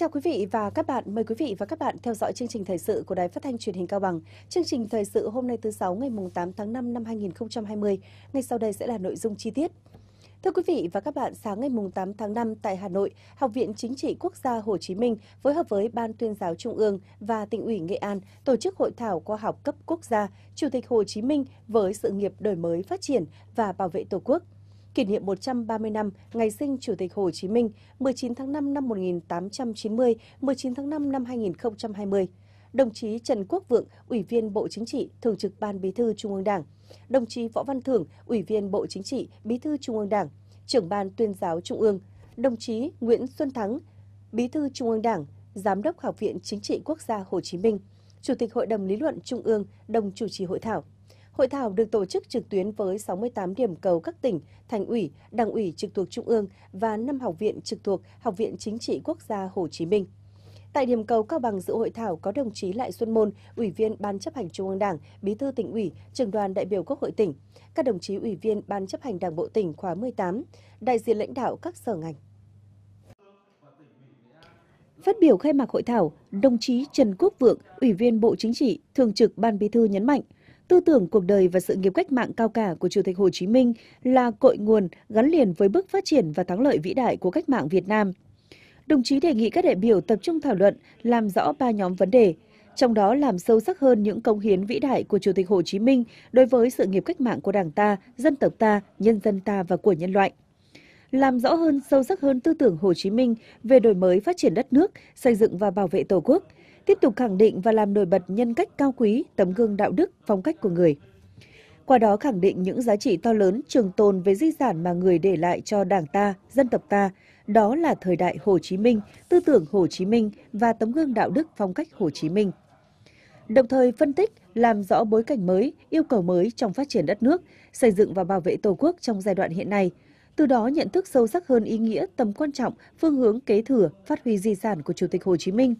chào quý vị và các bạn. Mời quý vị và các bạn theo dõi chương trình thời sự của Đài Phát thanh Truyền hình Cao Bằng. Chương trình thời sự hôm nay thứ sáu ngày 8 tháng 5 năm 2020. Ngay sau đây sẽ là nội dung chi tiết. Thưa quý vị và các bạn, sáng ngày 8 tháng 5 tại Hà Nội, Học viện Chính trị Quốc gia Hồ Chí Minh phối hợp với Ban tuyên giáo Trung ương và tỉnh ủy Nghệ An tổ chức hội thảo khoa học cấp quốc gia Chủ tịch Hồ Chí Minh với sự nghiệp đổi mới phát triển và bảo vệ Tổ quốc – kỷ niệm 130 năm ngày sinh Chủ tịch Hồ Chí Minh 19 tháng 5 năm 1890, 19 tháng 5 năm 2020. Đồng chí Trần Quốc Vượng, Ủy viên Bộ Chính trị, Thường trực Ban Bí thư Trung ương Đảng. Đồng chí Võ Văn Thưởng, Ủy viên Bộ Chính trị, Bí thư Trung ương Đảng, trưởng Ban Tuyên giáo Trung ương. Đồng chí Nguyễn Xuân Thắng, Bí thư Trung ương Đảng, Giám đốc Học viện Chính trị Quốc gia Hồ Chí Minh, Chủ tịch Hội đồng Lý luận Trung ương, đồng chủ trì hội thảo. Hội thảo được tổ chức trực tuyến với 68 điểm cầu các tỉnh, thành ủy, đảng ủy trực thuộc Trung ương và 5 học viện trực thuộc Học viện Chính trị Quốc gia Hồ Chí Minh. Tại điểm cầu Cao Bằng dự hội thảo có đồng chí Lại Xuân Môn, Ủy viên Ban chấp hành Trung ương Đảng, Bí thư tỉnh ủy, trưởng đoàn đại biểu Quốc hội tỉnh, các đồng chí Ủy viên Ban chấp hành Đảng bộ tỉnh khóa 18, đại diện lãnh đạo các sở ngành. Phát biểu khai mạc hội thảo, đồng chí Trần Quốc Vượng, Ủy viên Bộ Chính trị, Thường trực Ban Bí thư nhấn mạnh – Tư tưởng cuộc đời và sự nghiệp cách mạng cao cả của Chủ tịch Hồ Chí Minh là cội nguồn gắn liền với bước phát triển và thắng lợi vĩ đại của cách mạng Việt Nam. Đồng chí đề nghị các đại biểu tập trung thảo luận, làm rõ ba nhóm vấn đề, trong đó làm sâu sắc hơn những công hiến vĩ đại của Chủ tịch Hồ Chí Minh đối với sự nghiệp cách mạng của Đảng ta, dân tộc ta, nhân dân ta và của nhân loại làm rõ hơn sâu sắc hơn tư tưởng Hồ Chí Minh về đổi mới phát triển đất nước, xây dựng và bảo vệ Tổ quốc, tiếp tục khẳng định và làm nổi bật nhân cách cao quý, tấm gương đạo đức, phong cách của người. Qua đó khẳng định những giá trị to lớn trường tồn về di sản mà người để lại cho Đảng ta, dân tộc ta, đó là thời đại Hồ Chí Minh, tư tưởng Hồ Chí Minh và tấm gương đạo đức phong cách Hồ Chí Minh. Đồng thời phân tích, làm rõ bối cảnh mới, yêu cầu mới trong phát triển đất nước, xây dựng và bảo vệ Tổ quốc trong giai đoạn hiện nay – từ đó nhận thức sâu sắc hơn ý nghĩa, tầm quan trọng, phương hướng kế thừa, phát huy di sản của Chủ tịch Hồ Chí Minh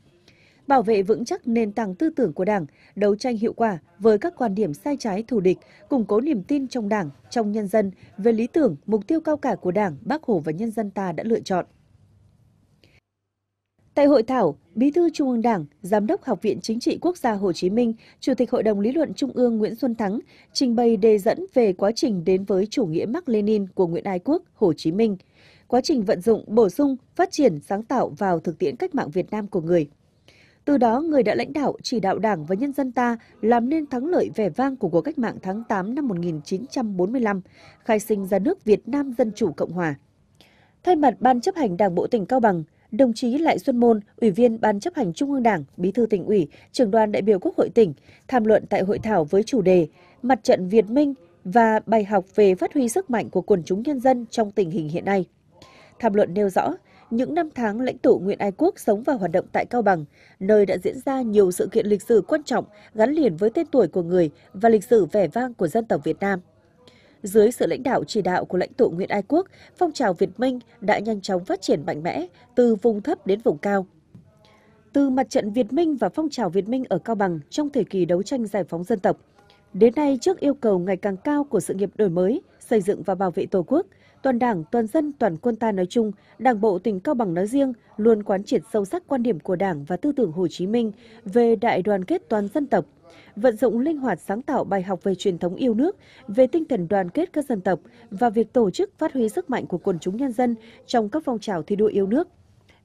bảo vệ vững chắc nền tảng tư tưởng của Đảng, đấu tranh hiệu quả với các quan điểm sai trái thù địch, củng cố niềm tin trong Đảng, trong nhân dân về lý tưởng, mục tiêu cao cả của Đảng, Bác Hồ và nhân dân ta đã lựa chọn. Tại hội thảo, Bí thư Trung ương Đảng, Giám đốc Học viện Chính trị Quốc gia Hồ Chí Minh, Chủ tịch Hội đồng Lý luận Trung ương Nguyễn Xuân Thắng trình bày đề dẫn về quá trình đến với chủ nghĩa mark lenin của Nguyễn Ái Quốc, Hồ Chí Minh, quá trình vận dụng, bổ sung, phát triển, sáng tạo vào thực tiễn cách mạng Việt Nam của người. Từ đó, người đã lãnh đạo, chỉ đạo Đảng và nhân dân ta làm nên thắng lợi vẻ vang của cuộc cách mạng tháng 8 năm 1945, khai sinh ra nước Việt Nam Dân Chủ Cộng Hòa. Thay mặt Ban chấp hành Đảng Bộ tỉnh Cao Bằng, đồng chí Lại Xuân Môn, Ủy viên Ban chấp hành Trung ương Đảng, Bí thư tỉnh ủy, trưởng đoàn đại biểu Quốc hội tỉnh, tham luận tại hội thảo với chủ đề Mặt trận Việt Minh và bài học về phát huy sức mạnh của quần chúng nhân dân trong tình hình hiện nay. Tham luận nêu rõ, những năm tháng lãnh tụ Nguyễn Ái Quốc sống và hoạt động tại Cao Bằng, nơi đã diễn ra nhiều sự kiện lịch sử quan trọng gắn liền với tên tuổi của người và lịch sử vẻ vang của dân tộc Việt Nam dưới sự lãnh đạo chỉ đạo của lãnh tụ Nguyễn Ái Quốc, phong trào Việt Minh đã nhanh chóng phát triển mạnh mẽ từ vùng thấp đến vùng cao. Từ mặt trận Việt Minh và phong trào Việt Minh ở Cao Bằng trong thời kỳ đấu tranh giải phóng dân tộc, đến nay trước yêu cầu ngày càng cao của sự nghiệp đổi mới, xây dựng và bảo vệ Tổ quốc – toàn đảng, toàn dân, toàn quân ta nói chung, đảng bộ tỉnh Cao Bằng nói riêng luôn quán triệt sâu sắc quan điểm của đảng và tư tưởng Hồ Chí Minh về đại đoàn kết toàn dân tộc, vận dụng linh hoạt sáng tạo bài học về truyền thống yêu nước, về tinh thần đoàn kết các dân tộc và việc tổ chức phát huy sức mạnh của quần chúng nhân dân trong các phong trào thi đua yêu nước.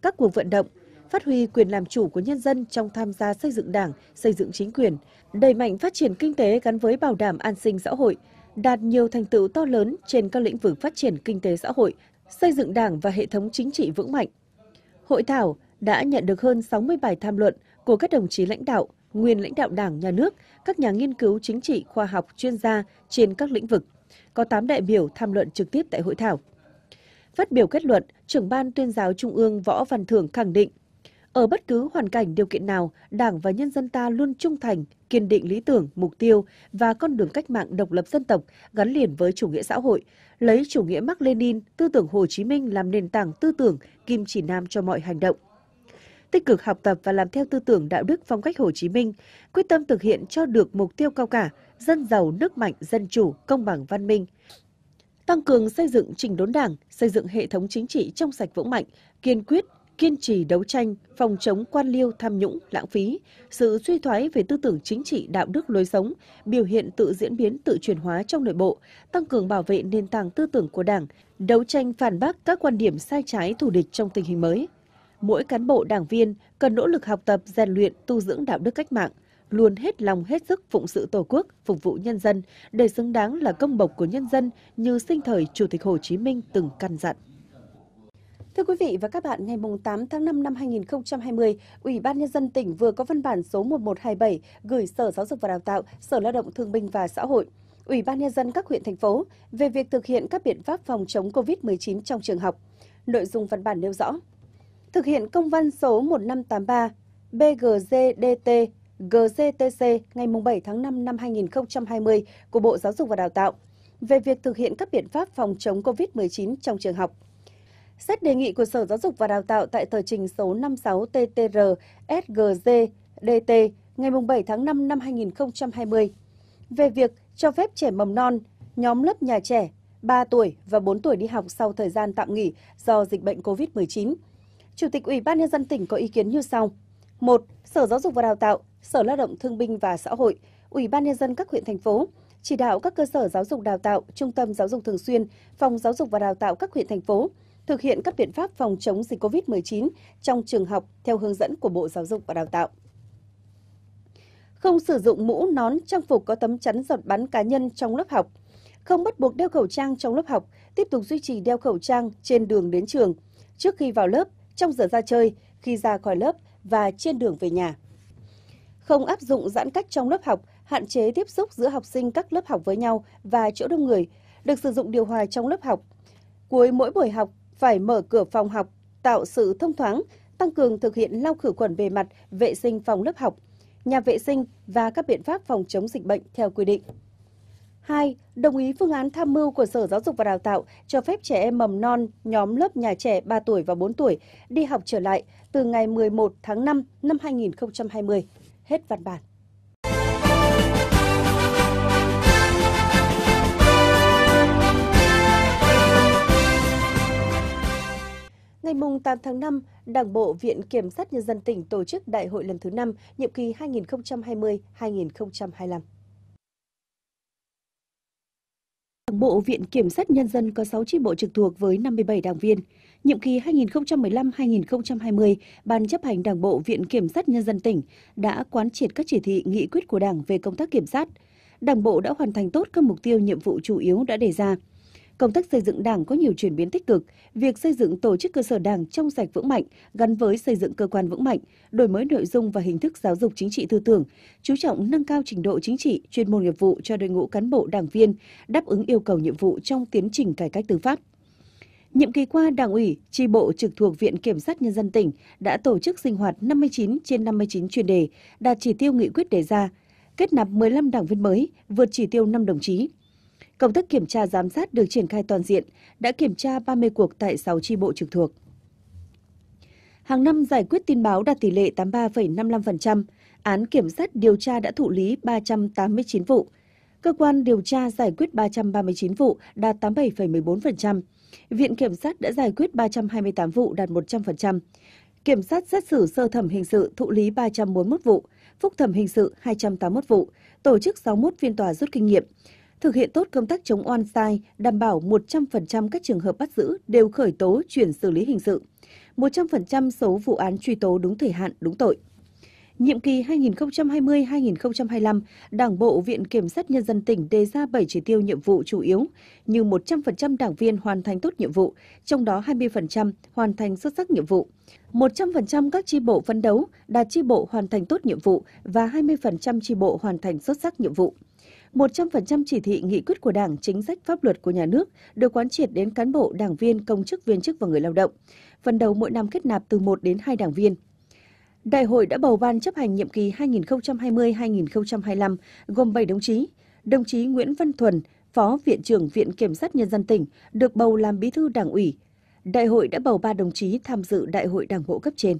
Các cuộc vận động, phát huy quyền làm chủ của nhân dân trong tham gia xây dựng đảng, xây dựng chính quyền, đẩy mạnh phát triển kinh tế gắn với bảo đảm an sinh xã hội, đạt nhiều thành tựu to lớn trên các lĩnh vực phát triển kinh tế xã hội, xây dựng đảng và hệ thống chính trị vững mạnh. Hội thảo đã nhận được hơn 60 bài tham luận của các đồng chí lãnh đạo, nguyên lãnh đạo đảng, nhà nước, các nhà nghiên cứu chính trị, khoa học, chuyên gia trên các lĩnh vực. Có 8 đại biểu tham luận trực tiếp tại hội thảo. Phát biểu kết luận, trưởng ban tuyên giáo Trung ương Võ Văn Thưởng khẳng định, ở bất cứ hoàn cảnh điều kiện nào, Đảng và nhân dân ta luôn trung thành, kiên định lý tưởng, mục tiêu và con đường cách mạng độc lập dân tộc gắn liền với chủ nghĩa xã hội, lấy chủ nghĩa Mác Lenin tư tưởng Hồ Chí Minh làm nền tảng tư tưởng, kim chỉ nam cho mọi hành động. Tích cực học tập và làm theo tư tưởng đạo đức phong cách Hồ Chí Minh, quyết tâm thực hiện cho được mục tiêu cao cả, dân giàu, nước mạnh, dân chủ, công bằng, văn minh, tăng cường xây dựng trình đốn đảng, xây dựng hệ thống chính trị trong sạch vững mạnh, kiên quyết kiên trì đấu tranh, phòng chống quan liêu tham nhũng, lãng phí, sự suy thoái về tư tưởng chính trị đạo đức lối sống, biểu hiện tự diễn biến tự chuyển hóa trong nội bộ, tăng cường bảo vệ nền tảng tư tưởng của Đảng, đấu tranh phản bác các quan điểm sai trái thù địch trong tình hình mới. Mỗi cán bộ đảng viên cần nỗ lực học tập, rèn luyện, tu dưỡng đạo đức cách mạng, luôn hết lòng hết sức phụng sự Tổ quốc, phục vụ nhân dân, để xứng đáng là công bộc của nhân dân như sinh thời Chủ tịch Hồ Chí Minh từng căn dặn. Thưa quý vị và các bạn, ngày 8 tháng 5 năm 2020, Ủy ban Nhân dân tỉnh vừa có văn bản số 1127 gửi Sở Giáo dục và Đào tạo, Sở Lao động Thương binh và Xã hội, Ủy ban Nhân dân các huyện, thành phố về việc thực hiện các biện pháp phòng chống COVID-19 trong trường học. Nội dung văn bản nêu rõ, thực hiện công văn số 1583 BGZDT GZTC ngày 7 tháng 5 năm 2020 của Bộ Giáo dục và Đào tạo về việc thực hiện các biện pháp phòng chống COVID-19 trong trường học Xét đề nghị của Sở Giáo dục và Đào tạo tại tờ trình số 56 TTR SGZ DT ngày 7 tháng 5 năm 2020 về việc cho phép trẻ mầm non, nhóm lớp nhà trẻ 3 tuổi và 4 tuổi đi học sau thời gian tạm nghỉ do dịch bệnh COVID-19. Chủ tịch Ủy ban nhân dân tỉnh có ý kiến như sau: 1. Sở Giáo dục và Đào tạo, Sở Lao động Thương binh và Xã hội, Ủy ban nhân dân các huyện thành phố chỉ đạo các cơ sở giáo dục đào tạo, trung tâm giáo dục thường xuyên, phòng giáo dục và đào tạo các huyện thành phố thực hiện các biện pháp phòng chống dịch COVID-19 trong trường học theo hướng dẫn của Bộ Giáo dục và Đào tạo. Không sử dụng mũ, nón, trang phục có tấm chắn giọt bắn cá nhân trong lớp học. Không bắt buộc đeo khẩu trang trong lớp học, tiếp tục duy trì đeo khẩu trang trên đường đến trường, trước khi vào lớp, trong giờ ra chơi, khi ra khỏi lớp và trên đường về nhà. Không áp dụng giãn cách trong lớp học, hạn chế tiếp xúc giữa học sinh các lớp học với nhau và chỗ đông người, được sử dụng điều hòa trong lớp học. Cuối mỗi buổi học, phải mở cửa phòng học, tạo sự thông thoáng, tăng cường thực hiện lau khử khuẩn bề mặt, vệ sinh phòng lớp học, nhà vệ sinh và các biện pháp phòng chống dịch bệnh theo quy định. 2. Đồng ý phương án tham mưu của Sở Giáo dục và Đào tạo cho phép trẻ em mầm non nhóm lớp nhà trẻ 3 tuổi và 4 tuổi đi học trở lại từ ngày 11 tháng 5 năm 2020. Hết văn bản. Ngày 8 tháng 5, Đảng Bộ Viện Kiểm sát Nhân dân tỉnh tổ chức đại hội lần thứ 5, nhiệm kỳ 2020-2025. Đảng bộ Viện Kiểm sát Nhân dân có 6 chi bộ trực thuộc với 57 đảng viên. Nhiệm kỳ 2015-2020, Ban chấp hành Đảng bộ Viện Kiểm sát Nhân dân tỉnh đã quán triệt các chỉ thị nghị quyết của Đảng về công tác kiểm sát. Đảng bộ đã hoàn thành tốt các mục tiêu nhiệm vụ chủ yếu đã đề ra – công tác xây dựng đảng có nhiều chuyển biến tích cực, việc xây dựng tổ chức cơ sở đảng trong sạch vững mạnh gắn với xây dựng cơ quan vững mạnh, đổi mới nội dung và hình thức giáo dục chính trị tư tưởng, chú trọng nâng cao trình độ chính trị, chuyên môn nghiệp vụ cho đội ngũ cán bộ đảng viên, đáp ứng yêu cầu nhiệm vụ trong tiến trình cải cách tư pháp. Nhiệm kỳ qua, Đảng ủy, tri bộ trực thuộc Viện Kiểm sát Nhân dân tỉnh đã tổ chức sinh hoạt 59 trên 59 chuyên đề, đạt chỉ tiêu nghị quyết đề ra, kết nạp 15 đảng viên mới, vượt chỉ tiêu 5 đồng chí. Công tác kiểm tra giám sát được triển khai toàn diện, đã kiểm tra 30 cuộc tại 6 chi bộ trực thuộc. Hàng năm giải quyết tin báo đạt tỷ lệ 83,55%, án kiểm sát điều tra đã thụ lý 389 vụ. Cơ quan điều tra giải quyết 339 vụ đạt 87,14%. Viện Kiểm sát đã giải quyết 328 vụ đạt 100%. Kiểm sát xét xử sơ thẩm hình sự thụ lý 341 vụ, phúc thẩm hình sự 281 vụ, tổ chức 61 phiên tòa rút kinh nghiệm, thực hiện tốt công tác chống oan sai, đảm bảo 100% các trường hợp bắt giữ đều khởi tố chuyển xử lý hình sự, 100% số vụ án truy tố đúng thời hạn, đúng tội. Nhiệm kỳ 2020-2025, Đảng Bộ Viện Kiểm sát Nhân dân tỉnh đề ra 7 chỉ tiêu nhiệm vụ chủ yếu, như 100% đảng viên hoàn thành tốt nhiệm vụ, trong đó 20% hoàn thành xuất sắc nhiệm vụ. 100% các chi bộ phấn đấu, đạt chi bộ hoàn thành tốt nhiệm vụ và 20% chi bộ hoàn thành xuất sắc nhiệm vụ. 100% chỉ thị nghị quyết của Đảng, chính sách pháp luật của nhà nước được quán triệt đến cán bộ, đảng viên, công chức, viên chức và người lao động. Phần đầu mỗi năm kết nạp từ 1 đến 2 đảng viên. Đại hội đã bầu ban chấp hành nhiệm kỳ 2020-2025 gồm 7 đồng chí. Đồng chí Nguyễn Văn Thuần, Phó Viện trưởng Viện Kiểm sát Nhân dân tỉnh, được bầu làm bí thư đảng ủy. Đại hội đã bầu 3 đồng chí tham dự đại hội đảng bộ cấp trên.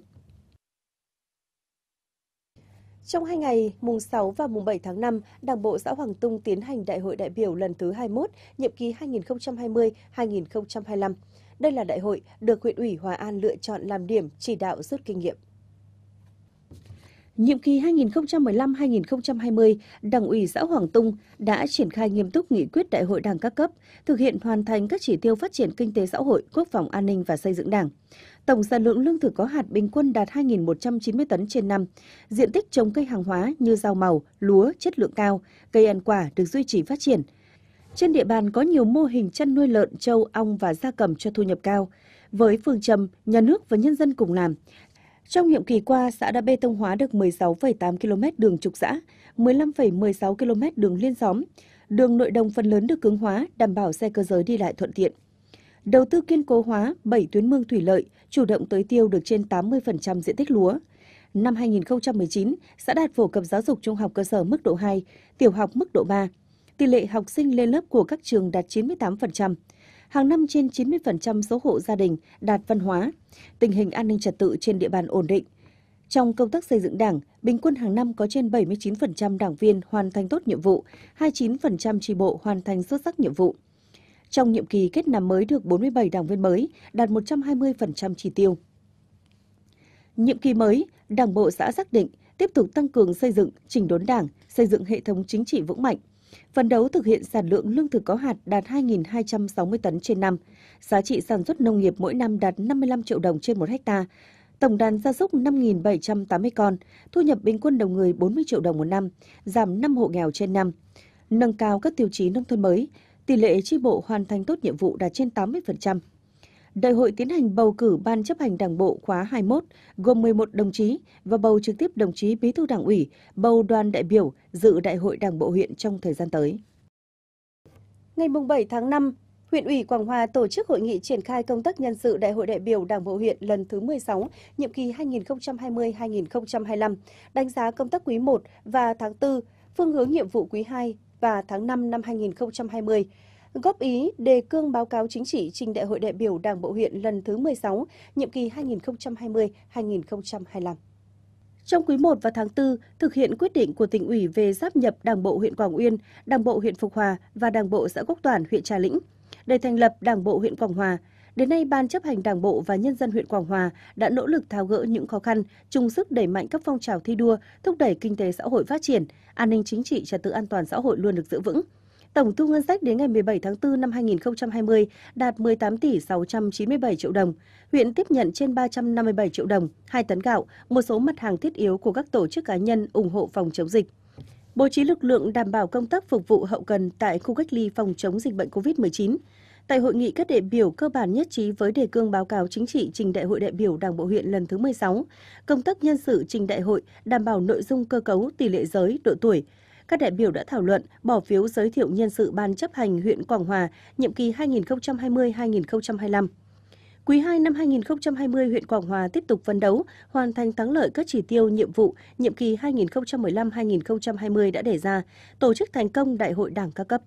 Trong hai ngày, mùng 6 và mùng 7 tháng 5, Đảng bộ xã Hoàng Tung tiến hành đại hội đại biểu lần thứ 21, nhiệm kỳ 2020-2025. Đây là đại hội được huyện ủy Hòa An lựa chọn làm điểm chỉ đạo rút kinh nghiệm. Nhiệm kỳ 2015-2020, Đảng ủy xã Hoàng Tung đã triển khai nghiêm túc nghị quyết đại hội đảng các cấp, thực hiện hoàn thành các chỉ tiêu phát triển kinh tế xã hội, quốc phòng an ninh và xây dựng đảng. Tổng sản lượng lương thực có hạt bình quân đạt 2.190 tấn trên năm. Diện tích trồng cây hàng hóa như rau màu, lúa chất lượng cao, cây ăn quả được duy trì phát triển. Trên địa bàn có nhiều mô hình chăn nuôi lợn, trâu, ong và gia cầm cho thu nhập cao. Với phương châm nhà nước và nhân dân cùng làm, trong nhiệm kỳ qua, xã đã bê tông hóa được 16,8 km đường trục xã, 15,16 km đường liên xóm. Đường nội đồng phần lớn được cứng hóa, đảm bảo xe cơ giới đi lại thuận tiện. Đầu tư kiên cố hóa 7 tuyến mương thủy lợi, chủ động tưới tiêu được trên 80% diện tích lúa. Năm 2019, xã đạt phổ cập giáo dục trung học cơ sở mức độ 2, tiểu học mức độ 3. Tỷ lệ học sinh lên lớp của các trường đạt 98% hàng năm trên 90% số hộ gia đình đạt văn hóa, tình hình an ninh trật tự trên địa bàn ổn định. Trong công tác xây dựng đảng, bình quân hàng năm có trên 79% đảng viên hoàn thành tốt nhiệm vụ, 29% tri bộ hoàn thành xuất sắc nhiệm vụ. Trong nhiệm kỳ kết nạp mới được 47 đảng viên mới, đạt 120% chỉ tiêu. Nhiệm kỳ mới, Đảng bộ xã xác định tiếp tục tăng cường xây dựng, chỉnh đốn đảng, xây dựng hệ thống chính trị vững mạnh – Phấn đấu thực hiện sản lượng lương thực có hạt đạt 2.260 tấn trên năm, giá trị sản xuất nông nghiệp mỗi năm đạt 55 triệu đồng trên một hecta, tổng đàn gia súc 5.780 con, thu nhập bình quân đầu người 40 triệu đồng một năm, giảm 5 hộ nghèo trên năm, nâng cao các tiêu chí nông thôn mới, tỷ lệ chi bộ hoàn thành tốt nhiệm vụ đạt trên 80%. Đại hội tiến hành bầu cử Ban chấp hành Đảng bộ khóa 21 gồm 11 đồng chí và bầu trực tiếp đồng chí Bí thư Đảng ủy, bầu đoàn đại biểu dự Đại hội Đảng bộ huyện trong thời gian tới. Ngày 7 tháng 5, huyện ủy Quảng Hòa tổ chức hội nghị triển khai công tác nhân sự Đại hội đại biểu Đảng bộ huyện lần thứ 16, nhiệm kỳ 2020-2025, đánh giá công tác quý 1 và tháng 4, phương hướng nhiệm vụ quý 2 và tháng 5 năm 2020, góp ý đề cương báo cáo chính trị trình đại hội đại biểu Đảng Bộ huyện lần thứ 16, nhiệm kỳ 2020-2025. Trong quý 1 và tháng 4, thực hiện quyết định của tỉnh ủy về giáp nhập Đảng bộ huyện Quảng Uyên, Đảng bộ huyện Phục Hòa và Đảng bộ xã Quốc Toản, huyện Trà Lĩnh để thành lập Đảng bộ huyện Quảng Hòa. Đến nay, Ban chấp hành Đảng bộ và nhân dân huyện Quảng Hòa đã nỗ lực tháo gỡ những khó khăn, chung sức đẩy mạnh các phong trào thi đua, thúc đẩy kinh tế xã hội phát triển, an ninh chính trị trật tự an toàn xã hội luôn được giữ vững. Tổng thu ngân sách đến ngày 17 tháng 4 năm 2020 đạt 18 tỷ 697 triệu đồng. Huyện tiếp nhận trên 357 triệu đồng, 2 tấn gạo, một số mặt hàng thiết yếu của các tổ chức cá nhân ủng hộ phòng chống dịch. Bố trí lực lượng đảm bảo công tác phục vụ hậu cần tại khu cách ly phòng chống dịch bệnh COVID-19. Tại hội nghị, các đại biểu cơ bản nhất trí với đề cương báo cáo chính trị trình đại hội đại biểu Đảng bộ huyện lần thứ 16, công tác nhân sự trình đại hội đảm bảo nội dung cơ cấu, tỷ lệ giới, độ tuổi, các đại biểu đã thảo luận, bỏ phiếu giới thiệu nhân sự Ban chấp hành huyện Quảng Hòa, nhiệm kỳ 2020-2025. Quý 2 năm 2020, huyện Quảng Hòa tiếp tục phấn đấu, hoàn thành thắng lợi các chỉ tiêu, nhiệm vụ, nhiệm kỳ 2015-2020 đã đề ra, tổ chức thành công Đại hội Đảng các cấp.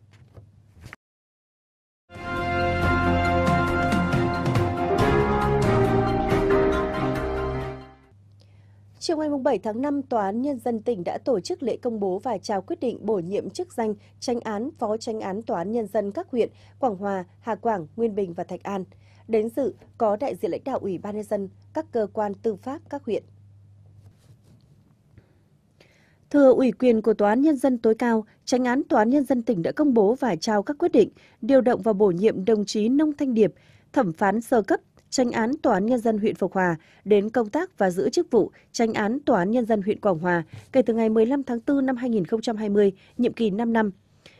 Chiều ngày 7 tháng 5, Tòa án Nhân dân tỉnh đã tổ chức lễ công bố và trao quyết định bổ nhiệm chức danh tranh án, phó tranh án Tòa án Nhân dân các huyện Quảng Hòa, Hà Quảng, Nguyên Bình và Thạch An. Đến dự có đại diện lãnh đạo Ủy ban Nhân dân, các cơ quan tư pháp các huyện. Thừa ủy quyền của Tòa án Nhân dân tối cao, tranh án Tòa án Nhân dân tỉnh đã công bố và trao các quyết định, điều động và bổ nhiệm đồng chí Nông Thanh Điệp, thẩm phán sơ cấp tranh án Tòa án Nhân dân huyện Phục Hòa đến công tác và giữ chức vụ tranh án Tòa án Nhân dân huyện Quảng Hòa kể từ ngày 15 tháng 4 năm 2020, nhiệm kỳ 5 năm.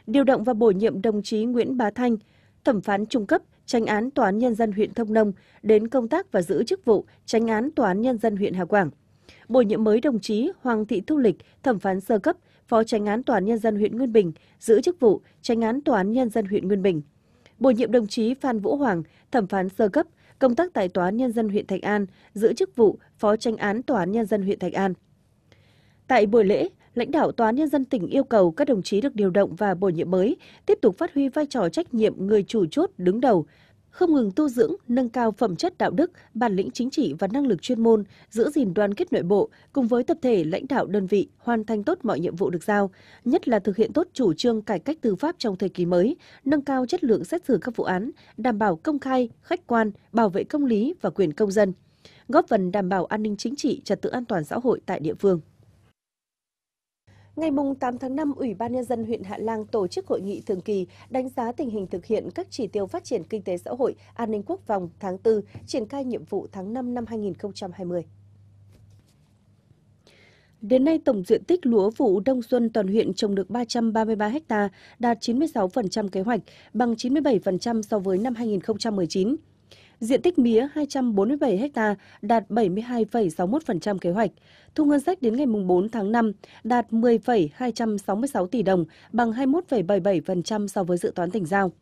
Điều động và bổ nhiệm đồng chí Nguyễn Bá Thanh, thẩm phán trung cấp, tranh án Tòa án Nhân dân huyện Thông Nông đến công tác và giữ chức vụ tranh án Tòa án Nhân dân huyện Hà Quảng. Bổ nhiệm mới đồng chí Hoàng Thị Thu Lịch, thẩm phán sơ cấp, phó tranh án Tòa án Nhân dân huyện Nguyên Bình, giữ chức vụ tranh án Tòa án Nhân dân huyện Nguyên Bình bổ nhiệm đồng chí Phan Vũ Hoàng, thẩm phán sơ cấp, công tác tại Tòa án Nhân dân huyện Thạch An, giữ chức vụ Phó tranh án Tòa án Nhân dân huyện Thạch An. Tại buổi lễ, lãnh đạo Tòa án Nhân dân tỉnh yêu cầu các đồng chí được điều động và bổ nhiệm mới tiếp tục phát huy vai trò trách nhiệm người chủ chốt đứng đầu, không ngừng tu dưỡng, nâng cao phẩm chất đạo đức, bản lĩnh chính trị và năng lực chuyên môn, giữ gìn đoàn kết nội bộ cùng với tập thể lãnh đạo đơn vị hoàn thành tốt mọi nhiệm vụ được giao, nhất là thực hiện tốt chủ trương cải cách tư pháp trong thời kỳ mới, nâng cao chất lượng xét xử các vụ án, đảm bảo công khai, khách quan, bảo vệ công lý và quyền công dân, góp phần đảm bảo an ninh chính trị, trật tự an toàn xã hội tại địa phương. Ngày 8 tháng 5, Ủy ban Nhân dân huyện Hạ Lang tổ chức hội nghị thường kỳ đánh giá tình hình thực hiện các chỉ tiêu phát triển kinh tế xã hội, an ninh quốc phòng tháng 4, triển khai nhiệm vụ tháng 5 năm 2020. Đến nay, tổng diện tích lúa vụ đông xuân toàn huyện trồng được 333 ha, đạt 96% kế hoạch, bằng 97% so với năm 2019 diện tích mía 247 ha đạt 72,61% kế hoạch, thu ngân sách đến ngày 4 tháng 5 đạt 10,266 tỷ đồng, bằng 21,77% so với dự toán tỉnh giao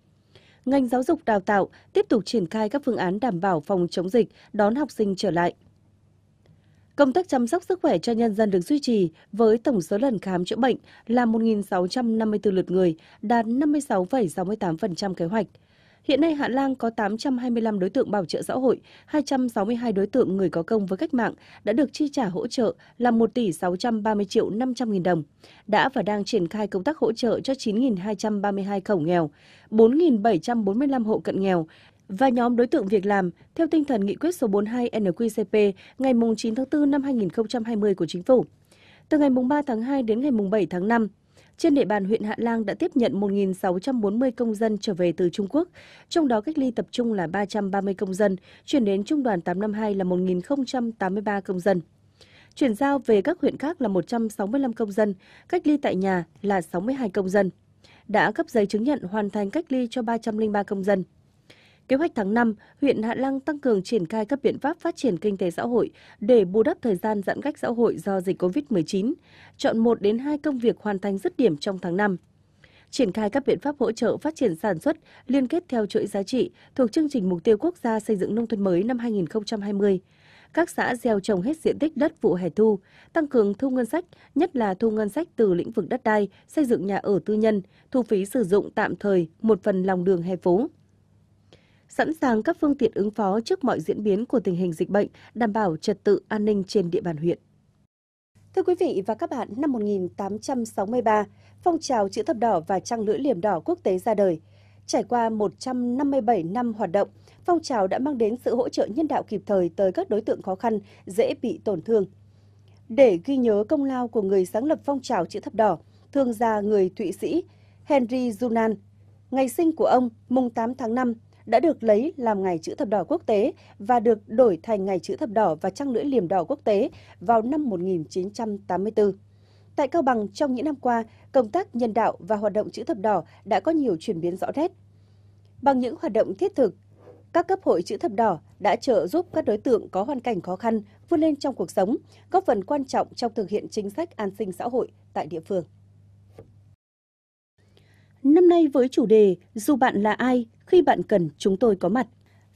ngành giáo dục đào tạo tiếp tục triển khai các phương án đảm bảo phòng chống dịch, đón học sinh trở lại. Công tác chăm sóc sức khỏe cho nhân dân được duy trì với tổng số lần khám chữa bệnh là 1.654 lượt người, đạt 56,68% kế hoạch. Hiện nay Hạ Lang có 825 đối tượng bảo trợ xã hội, 262 đối tượng người có công với cách mạng đã được chi trả hỗ trợ là 1 tỷ 630 triệu 500 nghìn đồng, đã và đang triển khai công tác hỗ trợ cho 9.232 khẩu nghèo, 4.745 hộ cận nghèo, và nhóm đối tượng việc làm theo tinh thần nghị quyết số 42 NQCP ngày 9 tháng 4 năm 2020 của Chính phủ. Từ ngày 3 tháng 2 đến ngày 7 tháng 5, trên địa bàn huyện Hạ Lang đã tiếp nhận 1.640 công dân trở về từ Trung Quốc, trong đó cách ly tập trung là 330 công dân, chuyển đến Trung đoàn 852 là 1.083 công dân. Chuyển giao về các huyện khác là 165 công dân, cách ly tại nhà là 62 công dân. Đã cấp giấy chứng nhận hoàn thành cách ly cho 303 công dân. Kế hoạch tháng 5, huyện Hạ Lăng tăng cường triển khai các biện pháp phát triển kinh tế xã hội để bù đắp thời gian giãn cách xã hội do dịch COVID-19, chọn 1 đến 2 công việc hoàn thành dứt điểm trong tháng 5 triển khai các biện pháp hỗ trợ phát triển sản xuất liên kết theo chuỗi giá trị thuộc chương trình mục tiêu quốc gia xây dựng nông thôn mới năm 2020. Các xã gieo trồng hết diện tích đất vụ hè thu, tăng cường thu ngân sách, nhất là thu ngân sách từ lĩnh vực đất đai, xây dựng nhà ở tư nhân, thu phí sử dụng tạm thời một phần lòng đường hè phố sẵn sàng các phương tiện ứng phó trước mọi diễn biến của tình hình dịch bệnh, đảm bảo trật tự an ninh trên địa bàn huyện. Thưa quý vị và các bạn, năm 1863, phong trào chữ thập đỏ và trăng lưỡi liềm đỏ quốc tế ra đời. Trải qua 157 năm hoạt động, phong trào đã mang đến sự hỗ trợ nhân đạo kịp thời tới các đối tượng khó khăn, dễ bị tổn thương. Để ghi nhớ công lao của người sáng lập phong trào chữ thập đỏ, thương gia người Thụy Sĩ Henry Junan, ngày sinh của ông mùng 8 tháng 5 đã được lấy làm ngày chữ thập đỏ quốc tế và được đổi thành ngày chữ thập đỏ và trăng lưỡi liềm đỏ quốc tế vào năm 1984. Tại Cao Bằng, trong những năm qua, công tác nhân đạo và hoạt động chữ thập đỏ đã có nhiều chuyển biến rõ nét. Bằng những hoạt động thiết thực, các cấp hội chữ thập đỏ đã trợ giúp các đối tượng có hoàn cảnh khó khăn vươn lên trong cuộc sống, góp phần quan trọng trong thực hiện chính sách an sinh xã hội tại địa phương. Năm nay với chủ đề Dù bạn là ai, khi bạn cần chúng tôi có mặt.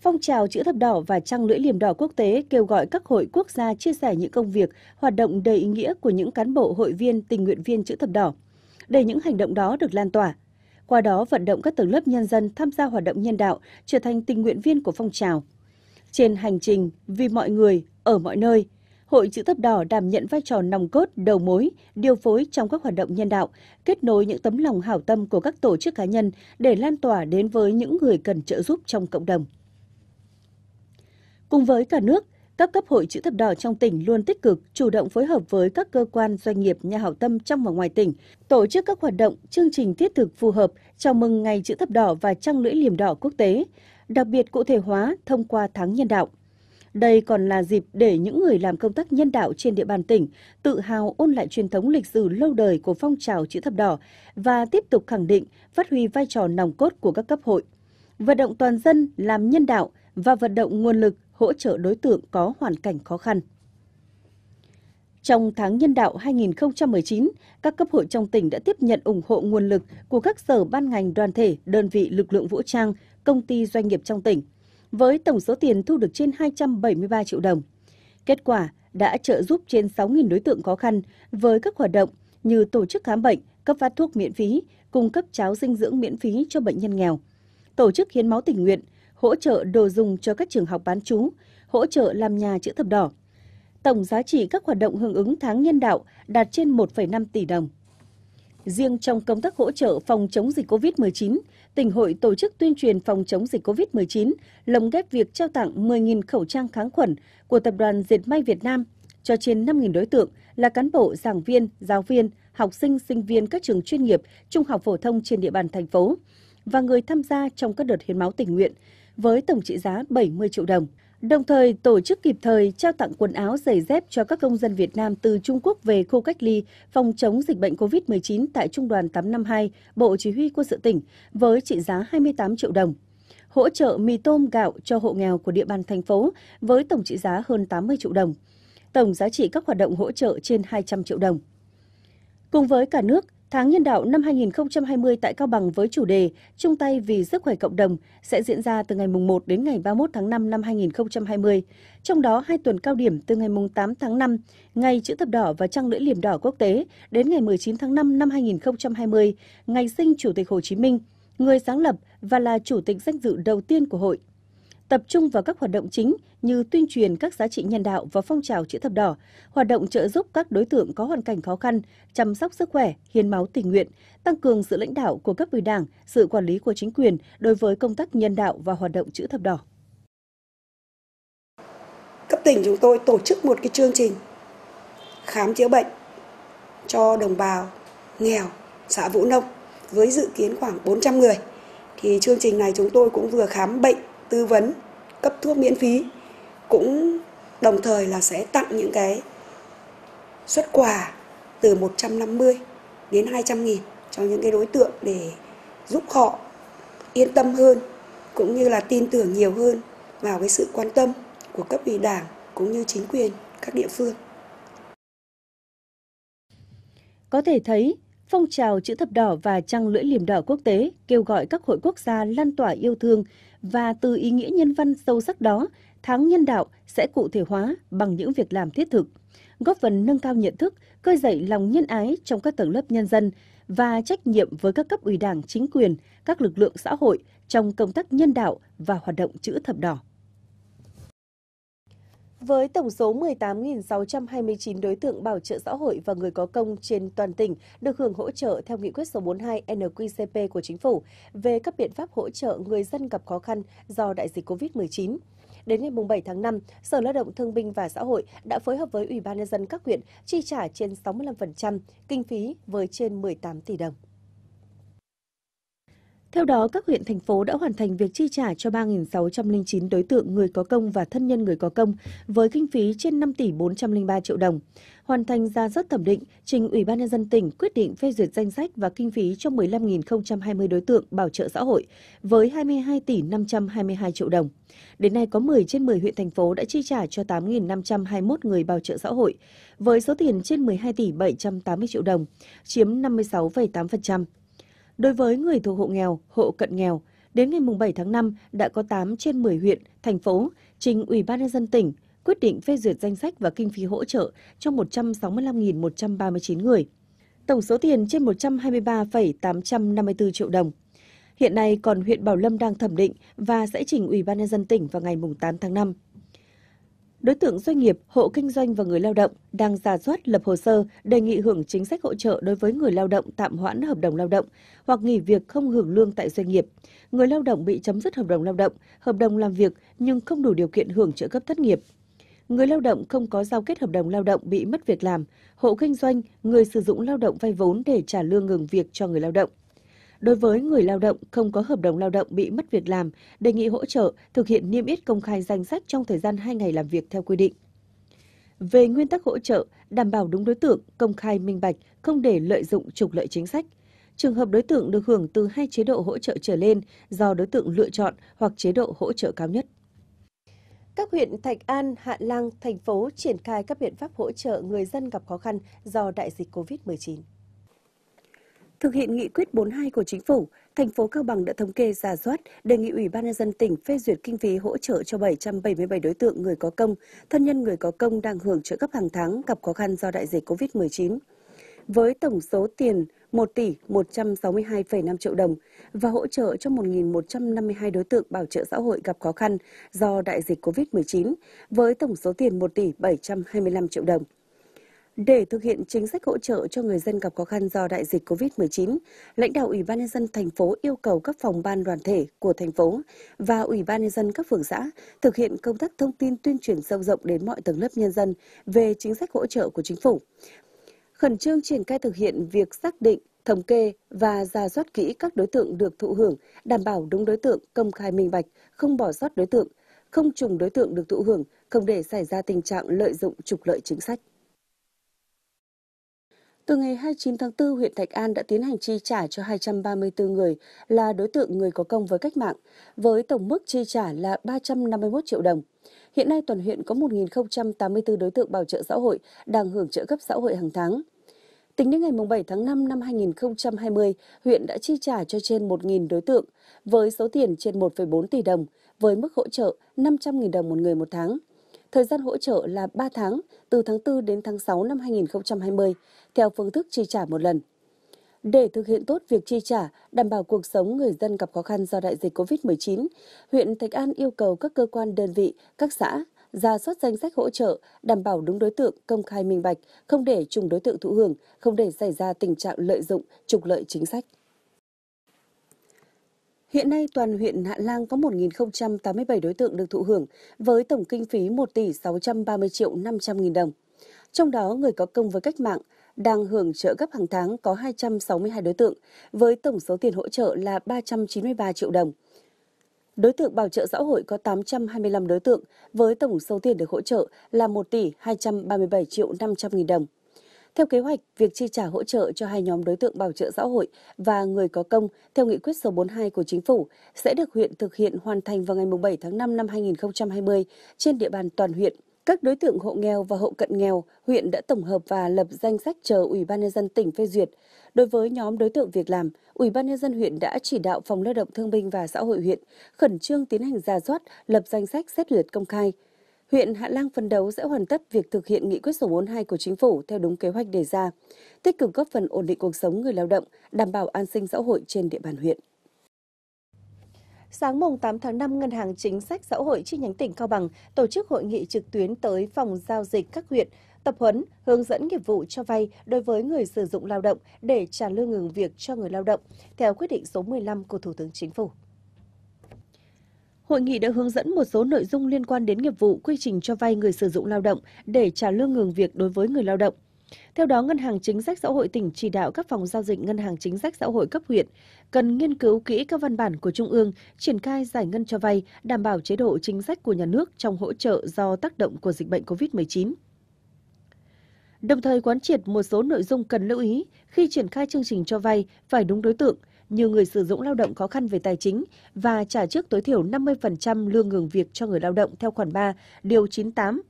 Phong trào chữ thập đỏ và trăng lưỡi liềm đỏ quốc tế kêu gọi các hội quốc gia chia sẻ những công việc, hoạt động đầy ý nghĩa của những cán bộ hội viên, tình nguyện viên chữ thập đỏ, để những hành động đó được lan tỏa. Qua đó vận động các tầng lớp nhân dân tham gia hoạt động nhân đạo, trở thành tình nguyện viên của phong trào. Trên hành trình vì mọi người, ở mọi nơi – Hội Chữ Thập Đỏ đảm nhận vai trò nòng cốt, đầu mối, điều phối trong các hoạt động nhân đạo, kết nối những tấm lòng hảo tâm của các tổ chức cá nhân để lan tỏa đến với những người cần trợ giúp trong cộng đồng. Cùng với cả nước, các cấp hội chữ thập đỏ trong tỉnh luôn tích cực, chủ động phối hợp với các cơ quan, doanh nghiệp, nhà hảo tâm trong và ngoài tỉnh, tổ chức các hoạt động, chương trình thiết thực phù hợp chào mừng Ngày chữ thập đỏ và trăng lưỡi liềm đỏ quốc tế, đặc biệt cụ thể hóa thông qua tháng nhân đạo. Đây còn là dịp để những người làm công tác nhân đạo trên địa bàn tỉnh tự hào ôn lại truyền thống lịch sử lâu đời của phong trào chữ thập đỏ và tiếp tục khẳng định phát huy vai trò nòng cốt của các cấp hội. Vận động toàn dân làm nhân đạo và vận động nguồn lực hỗ trợ đối tượng có hoàn cảnh khó khăn. Trong tháng nhân đạo 2019, các cấp hội trong tỉnh đã tiếp nhận ủng hộ nguồn lực của các sở ban ngành đoàn thể, đơn vị lực lượng vũ trang, công ty doanh nghiệp trong tỉnh – với tổng số tiền thu được trên 273 triệu đồng. Kết quả đã trợ giúp trên 6.000 đối tượng khó khăn với các hoạt động như tổ chức khám bệnh, cấp phát thuốc miễn phí, cung cấp cháo dinh dưỡng miễn phí cho bệnh nhân nghèo, tổ chức hiến máu tình nguyện, hỗ trợ đồ dùng cho các trường học bán trú, hỗ trợ làm nhà chữ thập đỏ. Tổng giá trị các hoạt động hưởng ứng tháng nhân đạo đạt trên 1,5 tỷ đồng. Riêng trong công tác hỗ trợ phòng chống dịch COVID-19, tỉnh hội tổ chức tuyên truyền phòng chống dịch COVID-19, lồng ghép việc trao tặng 10.000 khẩu trang kháng khuẩn của Tập đoàn Dệt may Việt Nam cho trên 5.000 đối tượng là cán bộ, giảng viên, giáo viên, học sinh, sinh viên các trường chuyên nghiệp, trung học phổ thông trên địa bàn thành phố và người tham gia trong các đợt hiến máu tình nguyện với tổng trị giá 70 triệu đồng đồng thời tổ chức kịp thời trao tặng quần áo giày dép cho các công dân Việt Nam từ Trung Quốc về khu cách ly phòng chống dịch bệnh COVID-19 tại Trung đoàn 852, Bộ Chỉ huy Quân sự tỉnh, với trị giá 28 triệu đồng hỗ trợ mì tôm gạo cho hộ nghèo của địa bàn thành phố với tổng trị giá hơn 80 triệu đồng. Tổng giá trị các hoạt động hỗ trợ trên 200 triệu đồng. Cùng với cả nước, Tháng nhân đạo năm 2020 tại Cao Bằng với chủ đề "Trung tay vì sức khỏe cộng đồng sẽ diễn ra từ ngày 1 đến ngày 31 tháng 5 năm 2020, trong đó hai tuần cao điểm từ ngày 8 tháng 5, ngày chữ thập đỏ và trăng lưỡi liềm đỏ quốc tế đến ngày 19 tháng 5 năm 2020, ngày sinh Chủ tịch Hồ Chí Minh, người sáng lập và là chủ tịch danh dự đầu tiên của hội tập trung vào các hoạt động chính như tuyên truyền các giá trị nhân đạo và phong trào chữ thập đỏ, hoạt động trợ giúp các đối tượng có hoàn cảnh khó khăn, chăm sóc sức khỏe, hiến máu tình nguyện, tăng cường sự lãnh đạo của cấp ủy đảng, sự quản lý của chính quyền đối với công tác nhân đạo và hoạt động chữ thập đỏ. Cấp tỉnh chúng tôi tổ chức một cái chương trình khám chữa bệnh cho đồng bào nghèo xã Vũ Nông với dự kiến khoảng 400 người. Thì chương trình này chúng tôi cũng vừa khám bệnh tư vấn cấp thuốc miễn phí cũng đồng thời là sẽ tặng những cái xuất quà từ 150 đến 200 nghìn cho những cái đối tượng để giúp họ yên tâm hơn cũng như là tin tưởng nhiều hơn vào cái sự quan tâm của cấp ủy đảng cũng như chính quyền các địa phương. Có thể thấy, phong trào chữ thập đỏ và trăng lưỡi liềm đỏ quốc tế kêu gọi các hội quốc gia lan tỏa yêu thương, và từ ý nghĩa nhân văn sâu sắc đó, tháng nhân đạo sẽ cụ thể hóa bằng những việc làm thiết thực, góp phần nâng cao nhận thức, khơi dậy lòng nhân ái trong các tầng lớp nhân dân và trách nhiệm với các cấp ủy đảng, chính quyền, các lực lượng xã hội trong công tác nhân đạo và hoạt động chữ thập đỏ. Với tổng số 18.629 đối tượng bảo trợ xã hội và người có công trên toàn tỉnh được hưởng hỗ trợ theo nghị quyết số 42 NQCP của chính phủ về các biện pháp hỗ trợ người dân gặp khó khăn do đại dịch COVID-19. Đến ngày 7 tháng 5, Sở Lao động Thương binh và Xã hội đã phối hợp với Ủy ban nhân dân các huyện chi trả trên 65% kinh phí với trên 18 tỷ đồng. Theo đó, các huyện, thành phố đã hoàn thành việc chi trả cho 3.609 đối tượng người có công và thân nhân người có công với kinh phí trên 5 tỷ 403 triệu đồng, hoàn thành ra rất thẩm định, trình Ủy ban Nhân dân tỉnh quyết định phê duyệt danh sách và kinh phí cho 15.020 đối tượng bảo trợ xã hội với 22 tỷ 522 triệu đồng. Đến nay, có 10 trên 10 huyện, thành phố đã chi trả cho 8.521 người bảo trợ xã hội với số tiền trên 12 tỷ 780 triệu đồng, chiếm 56,8%. Đối với người thuộc hộ nghèo, hộ cận nghèo, đến ngày 7 tháng 5 đã có 8 trên 10 huyện, thành phố trình Ủy ban nhân dân tỉnh quyết định phê duyệt danh sách và kinh phí hỗ trợ cho 165.139 người. Tổng số tiền trên 123,854 triệu đồng. Hiện nay còn huyện Bảo Lâm đang thẩm định và sẽ trình Ủy ban nhân dân tỉnh vào ngày 8 tháng 5 đối tượng doanh nghiệp, hộ kinh doanh và người lao động đang giả soát lập hồ sơ đề nghị hưởng chính sách hỗ trợ đối với người lao động tạm hoãn hợp đồng lao động hoặc nghỉ việc không hưởng lương tại doanh nghiệp. Người lao động bị chấm dứt hợp đồng lao động, hợp đồng làm việc nhưng không đủ điều kiện hưởng trợ cấp thất nghiệp. Người lao động không có giao kết hợp đồng lao động bị mất việc làm, hộ kinh doanh, người sử dụng lao động vay vốn để trả lương ngừng việc cho người lao động. Đối với người lao động không có hợp đồng lao động bị mất việc làm, đề nghị hỗ trợ thực hiện niêm yết công khai danh sách trong thời gian 2 ngày làm việc theo quy định. Về nguyên tắc hỗ trợ, đảm bảo đúng đối tượng, công khai minh bạch, không để lợi dụng trục lợi chính sách. Trường hợp đối tượng được hưởng từ hai chế độ hỗ trợ trở lên do đối tượng lựa chọn hoặc chế độ hỗ trợ cao nhất. Các huyện Thạch An, Hạ Lang, thành phố triển khai các biện pháp hỗ trợ người dân gặp khó khăn do đại dịch COVID-19. Thực hiện nghị quyết 42 của chính phủ, thành phố Cao Bằng đã thống kê giả soát đề nghị Ủy ban nhân dân tỉnh phê duyệt kinh phí hỗ trợ cho 777 đối tượng người có công, thân nhân người có công đang hưởng trợ cấp hàng tháng gặp khó khăn do đại dịch COVID-19. Với tổng số tiền 1 tỷ 162,5 triệu đồng và hỗ trợ cho 1.152 đối tượng bảo trợ xã hội gặp khó khăn do đại dịch COVID-19 với tổng số tiền 1 tỷ 725 triệu đồng. Để thực hiện chính sách hỗ trợ cho người dân gặp khó khăn do đại dịch COVID-19, lãnh đạo Ủy ban nhân dân thành phố yêu cầu các phòng ban đoàn thể của thành phố và Ủy ban nhân dân các phường xã thực hiện công tác thông tin tuyên truyền sâu rộng đến mọi tầng lớp nhân dân về chính sách hỗ trợ của chính phủ. Khẩn trương triển khai thực hiện việc xác định, thống kê và ra soát kỹ các đối tượng được thụ hưởng, đảm bảo đúng đối tượng, công khai minh bạch, không bỏ sót đối tượng, không trùng đối tượng được thụ hưởng, không để xảy ra tình trạng lợi dụng trục lợi chính sách. Từ ngày 29 tháng 4, huyện Thạch An đã tiến hành chi trả cho 234 người là đối tượng người có công với cách mạng, với tổng mức chi trả là 351 triệu đồng. Hiện nay toàn huyện có 1.084 đối tượng bảo trợ xã hội đang hưởng trợ cấp xã hội hàng tháng. Tính đến ngày 7 tháng 5 năm 2020, huyện đã chi trả cho trên 1.000 đối tượng với số tiền trên 1,4 tỷ đồng với mức hỗ trợ 500.000 đồng một người một tháng. Thời gian hỗ trợ là 3 tháng, từ tháng 4 đến tháng 6 năm 2020, theo phương thức chi trả một lần. Để thực hiện tốt việc chi trả, đảm bảo cuộc sống người dân gặp khó khăn do đại dịch COVID-19, huyện Thạch An yêu cầu các cơ quan đơn vị, các xã ra soát danh sách hỗ trợ, đảm bảo đúng đối tượng, công khai minh bạch, không để trùng đối tượng thụ hưởng, không để xảy ra tình trạng lợi dụng, trục lợi chính sách. Hiện nay, toàn huyện Hạ Lang có 1.087 đối tượng được thụ hưởng với tổng kinh phí 1 tỷ 630 triệu 500 nghìn đồng. Trong đó, người có công với cách mạng đang hưởng trợ cấp hàng tháng có 262 đối tượng với tổng số tiền hỗ trợ là 393 triệu đồng. Đối tượng bảo trợ xã hội có 825 đối tượng với tổng số tiền được hỗ trợ là 1 tỷ 237 triệu 500 nghìn đồng. Theo kế hoạch, việc chi trả hỗ trợ cho hai nhóm đối tượng bảo trợ xã hội và người có công theo nghị quyết số 42 của chính phủ sẽ được huyện thực hiện hoàn thành vào ngày 7 tháng 5 năm 2020 trên địa bàn toàn huyện. Các đối tượng hộ nghèo và hộ cận nghèo, huyện đã tổng hợp và lập danh sách chờ Ủy ban nhân dân tỉnh phê duyệt. Đối với nhóm đối tượng việc làm, Ủy ban nhân dân huyện đã chỉ đạo Phòng Lao động Thương binh và Xã hội huyện khẩn trương tiến hành ra soát, lập danh sách xét duyệt công khai huyện Hạ Lang phấn đấu sẽ hoàn tất việc thực hiện nghị quyết số 42 của chính phủ theo đúng kế hoạch đề ra, tích cực góp phần ổn định cuộc sống người lao động, đảm bảo an sinh xã hội trên địa bàn huyện. Sáng mùng 8 tháng 5, Ngân hàng Chính sách Xã hội chi nhánh tỉnh Cao Bằng tổ chức hội nghị trực tuyến tới phòng giao dịch các huyện, tập huấn, hướng dẫn nghiệp vụ cho vay đối với người sử dụng lao động để trả lương ngừng việc cho người lao động theo quyết định số 15 của Thủ tướng Chính phủ. Hội nghị đã hướng dẫn một số nội dung liên quan đến nghiệp vụ quy trình cho vay người sử dụng lao động để trả lương ngừng việc đối với người lao động. Theo đó, Ngân hàng Chính sách Xã hội tỉnh chỉ đạo các phòng giao dịch Ngân hàng Chính sách Xã hội cấp huyện cần nghiên cứu kỹ các văn bản của Trung ương, triển khai giải ngân cho vay, đảm bảo chế độ chính sách của nhà nước trong hỗ trợ do tác động của dịch bệnh COVID-19 đồng thời quán triệt một số nội dung cần lưu ý khi triển khai chương trình cho vay phải đúng đối tượng, như người sử dụng lao động khó khăn về tài chính và trả trước tối thiểu 50% lương ngừng việc cho người lao động theo khoản 3, điều 98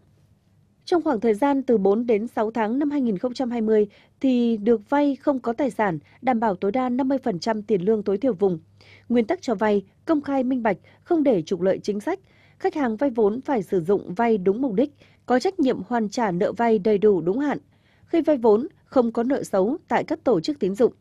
trong khoảng thời gian từ 4 đến 6 tháng năm 2020 thì được vay không có tài sản, đảm bảo tối đa 50% tiền lương tối thiểu vùng. Nguyên tắc cho vay công khai minh bạch, không để trục lợi chính sách. Khách hàng vay vốn phải sử dụng vay đúng mục đích, có trách nhiệm hoàn trả nợ vay đầy đủ đúng hạn. Khi vay vốn, không có nợ xấu tại các tổ chức tín dụng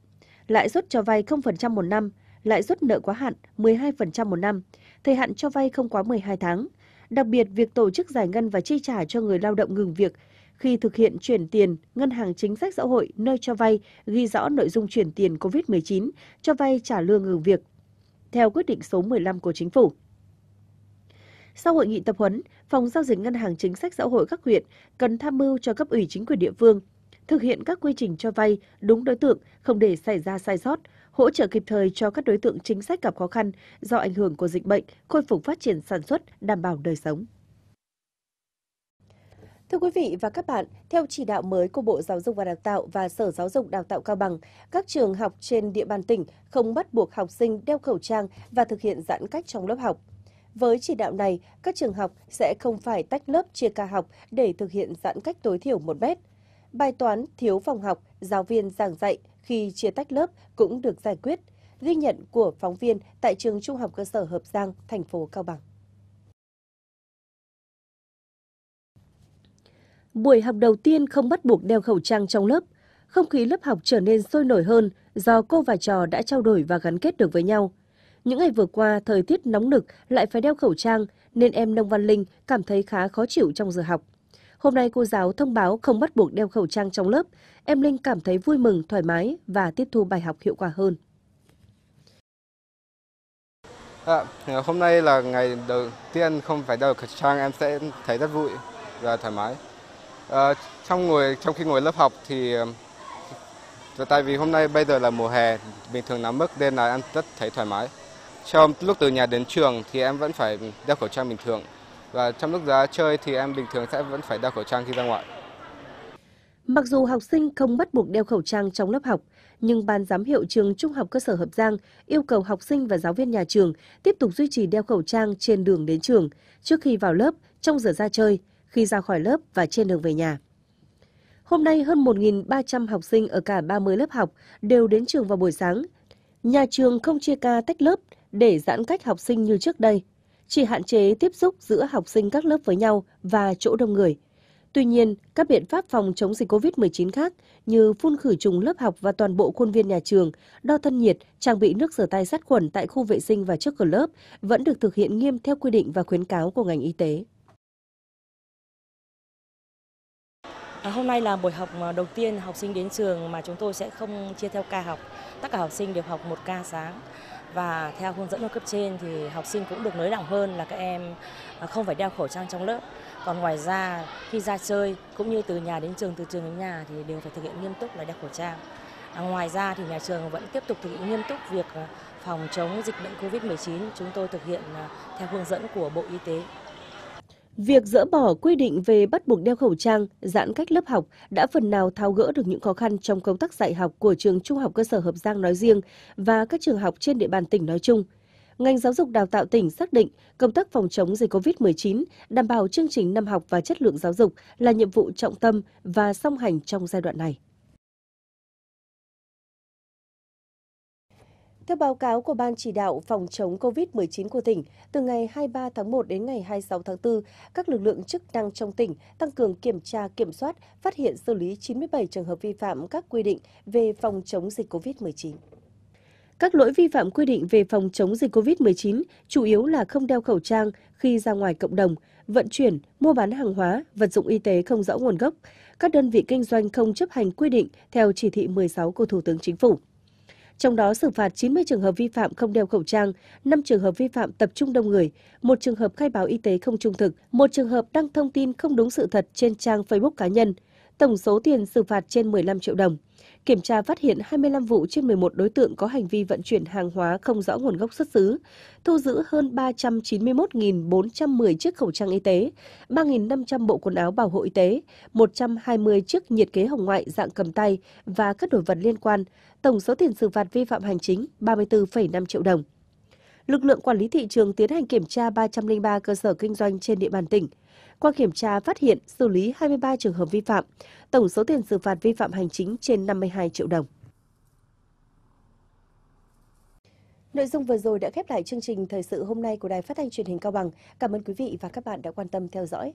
lãi suất cho vay 0% một năm, lãi suất nợ quá hạn 12% một năm, thời hạn cho vay không quá 12 tháng. Đặc biệt, việc tổ chức giải ngân và chi trả cho người lao động ngừng việc khi thực hiện chuyển tiền, ngân hàng chính sách xã hội nơi cho vay ghi rõ nội dung chuyển tiền COVID-19 cho vay trả lương ngừng việc theo quyết định số 15 của chính phủ. Sau hội nghị tập huấn, Phòng giao dịch Ngân hàng Chính sách Xã hội các huyện cần tham mưu cho cấp ủy chính quyền địa phương thực hiện các quy trình cho vay đúng đối tượng, không để xảy ra sai sót, hỗ trợ kịp thời cho các đối tượng chính sách gặp khó khăn do ảnh hưởng của dịch bệnh, khôi phục phát triển sản xuất, đảm bảo đời sống. Thưa quý vị và các bạn, theo chỉ đạo mới của Bộ Giáo dục và Đào tạo và Sở Giáo dục Đào tạo Cao Bằng, các trường học trên địa bàn tỉnh không bắt buộc học sinh đeo khẩu trang và thực hiện giãn cách trong lớp học. Với chỉ đạo này, các trường học sẽ không phải tách lớp chia ca học để thực hiện giãn cách tối thiểu 1 mét. Bài toán thiếu phòng học, giáo viên giảng dạy khi chia tách lớp cũng được giải quyết, ghi nhận của phóng viên tại trường Trung học cơ sở Hợp Giang, thành phố Cao Bằng. Buổi học đầu tiên không bắt buộc đeo khẩu trang trong lớp, không khí lớp học trở nên sôi nổi hơn do cô và trò đã trao đổi và gắn kết được với nhau. Những ngày vừa qua, thời tiết nóng nực lại phải đeo khẩu trang nên em Nông Văn Linh cảm thấy khá khó chịu trong giờ học. Hôm nay cô giáo thông báo không bắt buộc đeo khẩu trang trong lớp. Em Linh cảm thấy vui mừng, thoải mái và tiếp thu bài học hiệu quả hơn. À, hôm nay là ngày đầu tiên không phải đeo khẩu trang em sẽ thấy rất vui và thoải mái. À, trong ngồi trong khi ngồi lớp học thì à, tại vì hôm nay bây giờ là mùa hè bình thường nắng mức nên là em rất thấy thoải mái. Trong lúc từ nhà đến trường thì em vẫn phải đeo khẩu trang bình thường. Và trong lúc ra chơi thì em bình thường sẽ vẫn phải đeo khẩu trang khi ra ngoài. Mặc dù học sinh không bắt buộc đeo khẩu trang trong lớp học, nhưng ban giám hiệu trường Trung học cơ sở Hợp Giang yêu cầu học sinh và giáo viên nhà trường tiếp tục duy trì đeo khẩu trang trên đường đến trường, trước khi vào lớp, trong giờ ra chơi, khi ra khỏi lớp và trên đường về nhà. Hôm nay hơn 1.300 học sinh ở cả 30 lớp học đều đến trường vào buổi sáng. Nhà trường không chia ca tách lớp để giãn cách học sinh như trước đây chỉ hạn chế tiếp xúc giữa học sinh các lớp với nhau và chỗ đông người. Tuy nhiên, các biện pháp phòng chống dịch COVID-19 khác như phun khử trùng lớp học và toàn bộ khuôn viên nhà trường, đo thân nhiệt, trang bị nước rửa tay sát khuẩn tại khu vệ sinh và trước cửa lớp vẫn được thực hiện nghiêm theo quy định và khuyến cáo của ngành y tế. À, hôm nay là buổi học à, đầu tiên học sinh đến trường mà chúng tôi sẽ không chia theo ca học. Tất cả học sinh đều học một ca sáng và theo hướng dẫn của cấp trên thì học sinh cũng được nới lỏng hơn là các em à, không phải đeo khẩu trang trong lớp. Còn ngoài ra khi ra chơi cũng như từ nhà đến trường, từ trường đến nhà thì đều phải thực hiện nghiêm túc là đeo khẩu trang. À, ngoài ra thì nhà trường vẫn tiếp tục thực hiện nghiêm túc việc à, phòng chống dịch bệnh COVID-19 chúng tôi thực hiện à, theo hướng dẫn của Bộ Y tế. Việc dỡ bỏ quy định về bắt buộc đeo khẩu trang, giãn cách lớp học đã phần nào tháo gỡ được những khó khăn trong công tác dạy học của trường trung học cơ sở Hợp Giang nói riêng và các trường học trên địa bàn tỉnh nói chung. Ngành giáo dục đào tạo tỉnh xác định công tác phòng chống dịch COVID-19, đảm bảo chương trình năm học và chất lượng giáo dục là nhiệm vụ trọng tâm và song hành trong giai đoạn này. Theo báo cáo của Ban chỉ đạo phòng chống COVID-19 của tỉnh, từ ngày 23 tháng 1 đến ngày 26 tháng 4, các lực lượng chức năng trong tỉnh tăng cường kiểm tra, kiểm soát, phát hiện xử lý 97 trường hợp vi phạm các quy định về phòng chống dịch COVID-19. Các lỗi vi phạm quy định về phòng chống dịch COVID-19 chủ yếu là không đeo khẩu trang khi ra ngoài cộng đồng, vận chuyển, mua bán hàng hóa, vật dụng y tế không rõ nguồn gốc. Các đơn vị kinh doanh không chấp hành quy định theo chỉ thị 16 của Thủ tướng Chính phủ trong đó xử phạt 90 trường hợp vi phạm không đeo khẩu trang, 5 trường hợp vi phạm tập trung đông người, một trường hợp khai báo y tế không trung thực, một trường hợp đăng thông tin không đúng sự thật trên trang Facebook cá nhân tổng số tiền xử phạt trên 15 triệu đồng. Kiểm tra phát hiện 25 vụ trên 11 đối tượng có hành vi vận chuyển hàng hóa không rõ nguồn gốc xuất xứ, thu giữ hơn 391.410 chiếc khẩu trang y tế, 3.500 bộ quần áo bảo hộ y tế, 120 chiếc nhiệt kế hồng ngoại dạng cầm tay và các đồ vật liên quan, tổng số tiền xử phạt vi phạm hành chính 34,5 triệu đồng. Lực lượng quản lý thị trường tiến hành kiểm tra 303 cơ sở kinh doanh trên địa bàn tỉnh. Qua kiểm tra phát hiện xử lý 23 trường hợp vi phạm, tổng số tiền xử phạt vi phạm hành chính trên 52 triệu đồng. Nội dung vừa rồi đã khép lại chương trình thời sự hôm nay của Đài Phát thanh Truyền hình Cao Bằng. Cảm ơn quý vị và các bạn đã quan tâm theo dõi.